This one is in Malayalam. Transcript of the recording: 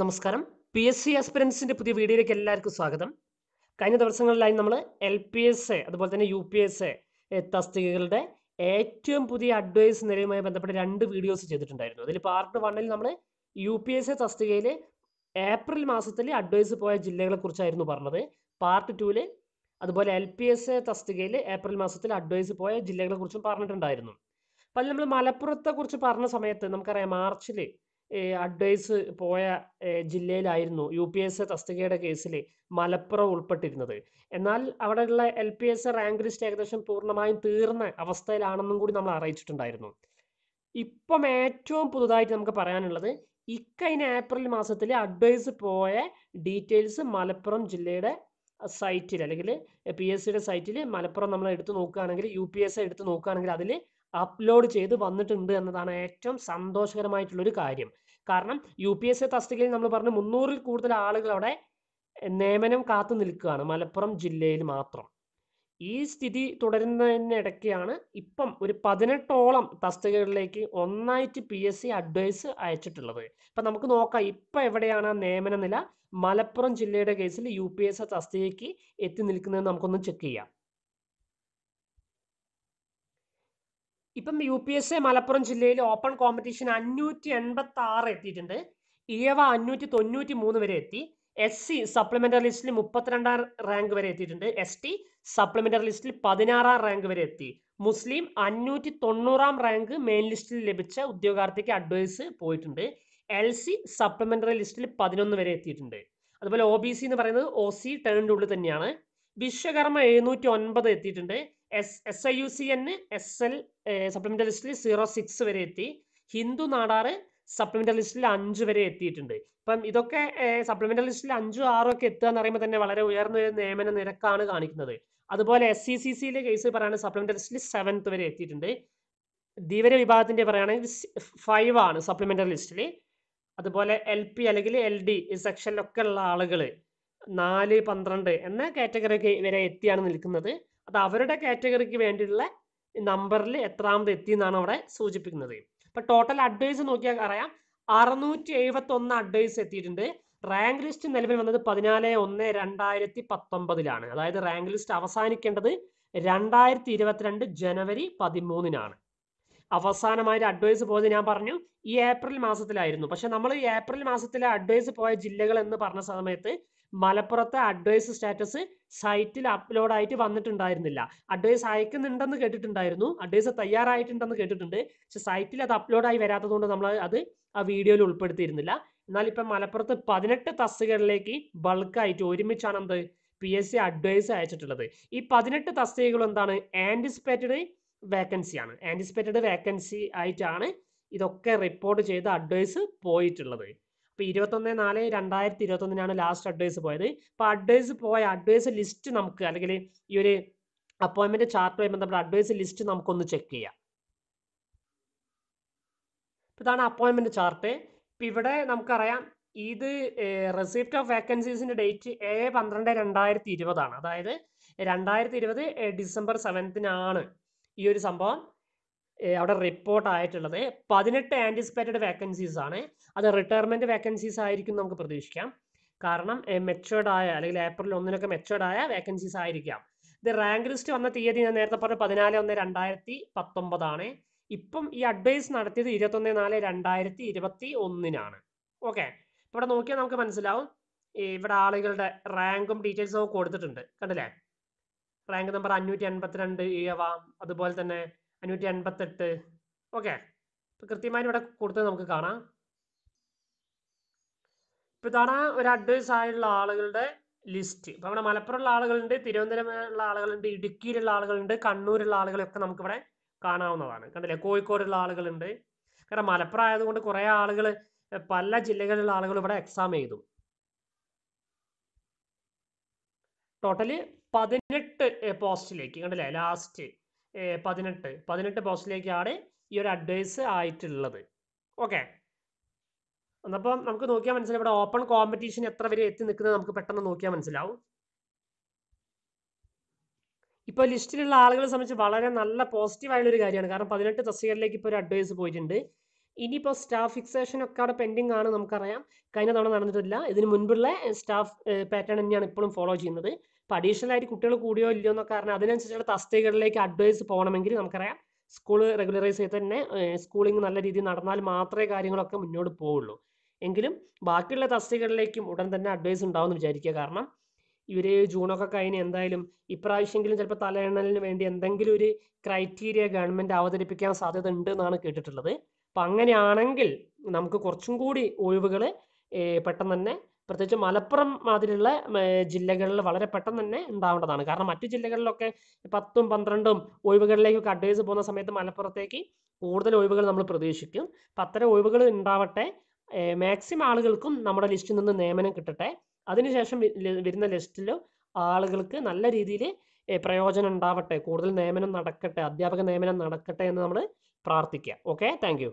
നമസ്കാരം പി എസ് സി ആസ്പിരൻസിൻ്റെ പുതിയ വീഡിയോയിലേക്ക് എല്ലാവർക്കും സ്വാഗതം കഴിഞ്ഞ ദിവസങ്ങളിലായി നമ്മൾ എൽ പി എസ് എ അതുപോലെ തന്നെ യു പി എസ് എ തസ്തികകളുടെ ഏറ്റവും പുതിയ അഡ്വൈസ് നിലയുമായി ബന്ധപ്പെട്ട് രണ്ട് വീഡിയോസ് ചെയ്തിട്ടുണ്ടായിരുന്നു അതിൽ പാർട്ട് വണ്ണിൽ നമ്മൾ യു പി എസ് എ തസ്തികയിൽ ഏപ്രിൽ മാസത്തിൽ അഡ്വൈസ് പോയ ജില്ലകളെക്കുറിച്ചായിരുന്നു പറഞ്ഞത് പാർട്ട് ടുവിൽ അതുപോലെ എൽ പി എസ് എ തസ്തികയിൽ ഏപ്രിൽ മാസത്തിൽ അഡ്വൈസ് പോയ ജില്ലകളെക്കുറിച്ചും പറഞ്ഞിട്ടുണ്ടായിരുന്നു അപ്പോൾ അതിൽ നമ്മൾ മലപ്പുറത്തെ കുറിച്ച് പറഞ്ഞ സമയത്ത് നമുക്കറിയാം മാർച്ചിൽ അഡ്വൈസ് പോയ ജില്ലയിലായിരുന്നു യു പി എസ് എ തസ്തികയുടെ കേസിൽ മലപ്പുറം ഉൾപ്പെട്ടിരുന്നത് എന്നാൽ അവിടെയുള്ള L P S rank list ഏകദേശം പൂർണ്ണമായും തീർന്ന അവസ്ഥയിലാണെന്നും കൂടി നമ്മൾ അറിയിച്ചിട്ടുണ്ടായിരുന്നു ഇപ്പം ഏറ്റവും പുതുതായിട്ട് നമുക്ക് പറയാനുള്ളത് ഇക്കഴിഞ്ഞ ഏപ്രിൽ മാസത്തിൽ അഡ്വൈസ് പോയ ഡീറ്റെയിൽസ് മലപ്പുറം ജില്ലയുടെ സൈറ്റിൽ അല്ലെങ്കിൽ പി എസ് സിയുടെ സൈറ്റിൽ മലപ്പുറം നമ്മൾ എടുത്തു നോക്കുകയാണെങ്കിൽ യു പി എസ് എടുത്ത് നോക്കുകയാണെങ്കിൽ അതിൽ അപ്ലോഡ് ചെയ്ത് വന്നിട്ടുണ്ട് എന്നതാണ് ഏറ്റവും സന്തോഷകരമായിട്ടുള്ളൊരു കാര്യം കാരണം യു പി എസ് സി തസ്തികയിൽ നമ്മൾ പറഞ്ഞു മുന്നൂറിൽ കൂടുതൽ ആളുകൾ അവിടെ നിയമനം കാത്തു നിൽക്കുകയാണ് മലപ്പുറം ജില്ലയിൽ മാത്രം ഈ സ്ഥിതി തുടരുന്നതിനിടയ്ക്കാണ് ഇപ്പം ഒരു പതിനെട്ടോളം തസ്തികകളിലേക്ക് ഒന്നായിട്ട് പി എസ് സി അഡ്വൈസ് അയച്ചിട്ടുള്ളത് അപ്പം നമുക്ക് നോക്കാം ഇപ്പം എവിടെയാണ് നിയമന നില മലപ്പുറം ജില്ലയുടെ കേസിൽ യു പി എസ് തസ്തികയ്ക്ക് എത്തി നിൽക്കുന്നത് നമുക്കൊന്ന് ചെക്ക് ചെയ്യാം ഇപ്പം U P S A Malappuram ജില്ലയിൽ ഓപ്പൺ കോമ്പറ്റീഷൻ അഞ്ഞൂറ്റി എൺപത്തി ആറ് എത്തിയിട്ടുണ്ട് ഇയവ അഞ്ഞൂറ്റി തൊണ്ണൂറ്റി മൂന്ന് വരെ എത്തി എസ് സി സപ്ലിമെന്ററി ലിസ്റ്റിൽ മുപ്പത്തിരണ്ടാം റാങ്ക് വരെ എത്തിയിട്ടുണ്ട് എസ് ടി സപ്ലിമെന്ററി ലിസ്റ്റിൽ പതിനാറാം റാങ്ക് വരെ എത്തി മുസ്ലിം അഞ്ഞൂറ്റി തൊണ്ണൂറാം റാങ്ക് മെയിൻ ലിസ്റ്റിൽ ലഭിച്ച ഉദ്യോഗാർത്ഥിക്ക് അഡ്വൈസ് പോയിട്ടുണ്ട് എൽ സി സപ്ലിമെന്ററി ലിസ്റ്റിൽ പതിനൊന്ന് വരെ എത്തിയിട്ടുണ്ട് അതുപോലെ ഒ ബി സി എന്ന് പറയുന്നത് ഒ സി ടേണിൻ്റെ ഉള്ളിൽ തന്നെയാണ് വിശ്വകർമ്മ എഴുന്നൂറ്റി ഒൻപത് എത്തിയിട്ടുണ്ട് S S I U C N S L supplementary ലിസ്റ്റിൽ സീറോ സിക്സ് വരെ എത്തി ഹിന്ദു നാടാറ് സപ്ലിമെൻ്ററി ലിസ്റ്റിൽ അഞ്ച് വരെ എത്തിയിട്ടുണ്ട് ഇപ്പം ഇതൊക്കെ സപ്ലിമെൻ്ററി ലിസ്റ്റിൽ അഞ്ചു ആറും ഒക്കെ എത്തുക എന്ന് പറയുമ്പോൾ തന്നെ വളരെ ഉയർന്ന ഒരു നിയമന നിരക്കാണ് കാണിക്കുന്നത് അതുപോലെ എസ് സി സി സിയിലെ കേസ് പറയുകയാണെങ്കിൽ സപ്ലിമെൻ്ററി ലിസ്റ്റിൽ സെവൻത്ത് വരെ എത്തിയിട്ടുണ്ട് ധീവര വിഭാഗത്തിൻ്റെ പറയുകയാണെങ്കിൽ ഫൈവ് ആണ് സപ്ലിമെൻ്ററി ലിസ്റ്റിൽ അതുപോലെ എൽ പി അല്ലെങ്കിൽ എൽ ഡി സെക്ഷനിലൊക്കെ ഉള്ള ആളുകൾ നാല് പന്ത്രണ്ട് എന്ന കാറ്റഗറി വരെ എത്തിയാണ് നിൽക്കുന്നത് അത് അവരുടെ കാറ്റഗറിക്ക് വേണ്ടിയിട്ടുള്ള നമ്പറിൽ എത്രാമത് എത്തി എന്നാണ് അവിടെ സൂചിപ്പിക്കുന്നത് ഇപ്പം ടോട്ടൽ അഡ്വൈസ് നോക്കിയാൽ അറിയാം അറുന്നൂറ്റി എഴുപത്തി ഒന്ന് അഡ്വൈസ് എത്തിയിട്ടുണ്ട് റാങ്ക് ലിസ്റ്റ് നിലവിൽ വന്നത് പതിനാല് ഒന്ന് രണ്ടായിരത്തി പത്തൊമ്പതിലാണ് അതായത് റാങ്ക് ലിസ്റ്റ് അവസാനിക്കേണ്ടത് രണ്ടായിരത്തി ഇരുപത്തിരണ്ട് ജനുവരി പതിമൂന്നിനാണ് അവസാനമായ ഒരു അഡ്വൈസ് പോയത് ഞാൻ പറഞ്ഞു ഈ ഏപ്രിൽ മാസത്തിലായിരുന്നു പക്ഷെ നമ്മൾ ഈ ഏപ്രിൽ മാസത്തിലെ അഡ്വൈസ് പോയ ജില്ലകൾ എന്ന് പറഞ്ഞ സമയത്ത് മലപ്പുറത്തെ അഡ്വൈസ് സ്റ്റാറ്റസ് സൈറ്റിൽ അപ്ലോഡ് ആയിട്ട് വന്നിട്ടുണ്ടായിരുന്നില്ല അഡ്വൈസ് അയക്കുന്നുണ്ടെന്ന് കേട്ടിട്ടുണ്ടായിരുന്നു അഡ്വൈസ് തയ്യാറായിട്ടുണ്ടെന്ന് കേട്ടിട്ടുണ്ട് പക്ഷെ സൈറ്റിൽ അത് അപ്ലോഡ് ആയി വരാത്തതുകൊണ്ട് നമ്മൾ അത് ആ വീഡിയോയിൽ ഉൾപ്പെടുത്തിയിരുന്നില്ല എന്നാൽ ഇപ്പം മലപ്പുറത്ത് പതിനെട്ട് തസ്തികകളിലേക്ക് ബൾക്കായിട്ട് ഒരുമിച്ചാണ് എന്ത് പി എസ് സി അഡ്വൈസ് അയച്ചിട്ടുള്ളത് ഈ പതിനെട്ട് തസ്തികകൾ എന്താണ് ആൻറ്റിസിപ്പേറ്റഡ് വേക്കൻസിയാണ് ആൻറ്റിസിപ്പേറ്റഡ് വേക്കൻസി ആയിട്ടാണ് ഇതൊക്കെ റിപ്പോർട്ട് ചെയ്ത അഡ്വൈസ് പോയിട്ടുള്ളത് അപ്പോൾ ഇരുപത്തൊന്ന് നാല് രണ്ടായിരത്തി ഇരുപത്തൊന്നിനാണ് ലാസ്റ്റ് അഡ്വൈസ് പോയത് അപ്പോൾ അഡ്വൈസ് പോയ അഡ്വൈസ് ലിസ്റ്റ് നമുക്ക് അല്ലെങ്കിൽ ഈ ഒരു അപ്പോയിൻമെൻറ്റ് ചാർട്ടുമായി ബന്ധപ്പെട്ട അഡ്വൈസ് ലിസ്റ്റ് നമുക്കൊന്ന് ചെക്ക് ചെയ്യാം ഇതാണ് അപ്പോയിൻമെൻറ്റ് ചാർട്ട് ഇപ്പം ഇവിടെ നമുക്കറിയാം ഇത് റിസീപ്റ്റ് ഓഫ് വേക്കൻസീസിൻ്റെ ഡേറ്റ് ഏഴ് പന്ത്രണ്ട് രണ്ടായിരത്തി ഇരുപതാണ് അതായത് രണ്ടായിരത്തി ഇരുപത് ഡിസംബർ സെവൻത്തിനാണ് ഈ ഒരു സംഭവം അവിടെ റിപ്പോർട്ട് ആയിട്ടുള്ളത് പതിനെട്ട് ആൻറ്റിസിപ്പേറ്റഡ് വേക്കൻസീസ് ആണ് അത് റിട്ടയർമെൻറ്റ് വേക്കൻസീസ് ആയിരിക്കും നമുക്ക് പ്രതീക്ഷിക്കാം കാരണം മെച്ചേർഡ് ആയ അല്ലെങ്കിൽ ഏപ്രിൽ ഒന്നിനൊക്കെ മെച്ചേർഡ് ആയ വേക്കൻസീസ് ആയിരിക്കാം ഇത് റാങ്ക് ലിസ്റ്റ് വന്ന തീയതി ഞാൻ നേരത്തെ പറഞ്ഞ പതിനാല് ഒന്ന് രണ്ടായിരത്തി പത്തൊമ്പതാണ് ഇപ്പം ഈ അഡ്വൈസ് നടത്തിയത് ഇരുപത്തൊന്ന് നാല് രണ്ടായിരത്തി ഇരുപത്തി ഒന്നിനാണ് ഓക്കെ ഇവിടെ നോക്കിയാൽ നമുക്ക് മനസ്സിലാവും ഇവിടെ ആളുകളുടെ റാങ്കും ഡീറ്റെയിൽസും കൊടുത്തിട്ടുണ്ട് കണ്ടില്ലേ റാങ്ക് നമ്പർ അഞ്ഞൂറ്റി എൺപത്തിരണ്ട് ആവാം അതുപോലെ തന്നെ അഞ്ഞൂറ്റി എൺപത്തെട്ട് ഓക്കെ കൃത്യമായി ഇവിടെ കൊടുത്തത് നമുക്ക് കാണാം ഇപ്പൊ ഇതാണ് ഒരു അഡ്വൈസ് ആയുള്ള ആളുകളുടെ ലിസ്റ്റ് ഇപ്പൊ നമ്മുടെ മലപ്പുറമുള്ള ആളുകളുണ്ട് തിരുവനന്തപുരമുള്ള ആളുകളുണ്ട് ഇടുക്കിയിലുള്ള ആളുകളുണ്ട് കണ്ണൂരുള്ള ആളുകളൊക്കെ നമുക്കിവിടെ കാണാവുന്നതാണ് കണ്ടില്ലേ കോഴിക്കോടുള്ള ആളുകളുണ്ട് കാരണം മലപ്പുറം ആയതുകൊണ്ട് കുറേ ആളുകൾ പല ജില്ലകളിലുള്ള ആളുകൾ ഇവിടെ എക്സാം എഴുതും ടോട്ടലി പതിനെട്ട് പോസ്റ്റിലേക്ക് കണ്ടില്ലേ ലാസ്റ്റ് പതിനെട്ട് പതിനെട്ട് പോസ്റ്റിലേക്കാണ് ഈ ഒരു അഡ്വൈസ് ആയിട്ടുള്ളത് ഓക്കെ എന്നപ്പം നമുക്ക് നോക്കിയാൽ മനസ്സിലാവും ഇവിടെ ഓപ്പൺ കോമ്പറ്റീഷൻ എത്ര വരെ എത്തി നിൽക്കുന്നത് നമുക്ക് പെട്ടെന്ന് നോക്കിയാൽ മനസ്സിലാവും ഇപ്പൊ ലിസ്റ്റിലുള്ള ആളുകളെ സംബന്ധിച്ച് വളരെ നല്ല പോസിറ്റീവ് ആയിട്ടുള്ള ഒരു കാര്യമാണ് കാരണം പതിനെട്ട് തസ്തികകളിലേക്ക് ഇപ്പൊ ഒരു അഡ്വൈസ് പോയിട്ടുണ്ട് ഇനിയിപ്പോൾ സ്റ്റാഫ് ഫിക്സേഷൻ ഒക്കെ അവിടെ പെൻഡിങ് ആണ് നമുക്കറിയാം കഴിഞ്ഞ തവണ നടന്നിട്ടില്ല ഇതിന് മുൻപുള്ള സ്റ്റാഫ് പാറ്റേൺ തന്നെയാണ് ഇപ്പോഴും ഫോളോ ചെയ്യുന്നത് ഇപ്പം അഡീഷണൽ ആയിട്ട് കുട്ടികൾ കൂടിയോ ഇല്ലയോ എന്നൊക്കെ കാരണം അതിനനുസരിച്ചുള്ള തസ്തികകളിലേക്ക് അഡ്വൈസ് പോകണമെങ്കിൽ നമുക്കറിയാം സ്കൂൾ റെഗുലറൈസ് ചെയ്ത് തന്നെ സ്കൂളിംഗ് നല്ല രീതിയിൽ നടന്നാൽ മാത്രമേ കാര്യങ്ങളൊക്കെ മുന്നോട്ട് പോവുള്ളൂ എങ്കിലും ബാക്കിയുള്ള തസ്തികളിലേക്കും ഉടൻ തന്നെ അഡ്വൈസ് ഉണ്ടാവുമെന്ന് വിചാരിക്കുക കാരണം ഇവർ ജൂണൊക്കെ കഴിഞ്ഞ് എന്തായാലും ഇപ്രാവശ്യമെങ്കിലും ചിലപ്പോൾ തലയെണ്ണലിന് വേണ്ടി എന്തെങ്കിലും ഒരു ക്രൈറ്റീരിയ ഗവൺമെൻറ് അവതരിപ്പിക്കാൻ സാധ്യത ഉണ്ട് എന്നാണ് കേട്ടിട്ടുള്ളത് അപ്പം അങ്ങനെയാണെങ്കിൽ നമുക്ക് കുറച്ചും കൂടി ഒഴിവുകൾ പെട്ടെന്ന് തന്നെ പ്രത്യേകിച്ച് മലപ്പുറം മാതിരിയുള്ള ജില്ലകളിൽ വളരെ പെട്ടെന്ന് തന്നെ ഉണ്ടാവേണ്ടതാണ് കാരണം മറ്റു ജില്ലകളിലൊക്കെ പത്തും പന്ത്രണ്ടും ഒഴിവുകളിലേക്കൊക്കെ അഡ്വൈസ് പോകുന്ന സമയത്ത് മലപ്പുറത്തേക്ക് കൂടുതൽ ഒഴിവുകൾ നമ്മൾ പ്രതീക്ഷിക്കും അപ്പം അത്തരം ഒഴിവുകൾ ഉണ്ടാവട്ടെ മാക്സിമം ആളുകൾക്കും നമ്മുടെ ലിസ്റ്റിൽ നിന്ന് നിയമനം കിട്ടട്ടെ അതിനുശേഷം വരുന്ന ലിസ്റ്റിൽ ആളുകൾക്ക് നല്ല രീതിയിൽ പ്രയോജനം ഉണ്ടാവട്ടെ കൂടുതൽ നിയമനം നടക്കട്ടെ അധ്യാപക നിയമനം നടക്കട്ടെ എന്ന് നമ്മൾ പ്രാർത്ഥിക്കുക ഓക്കെ താങ്ക്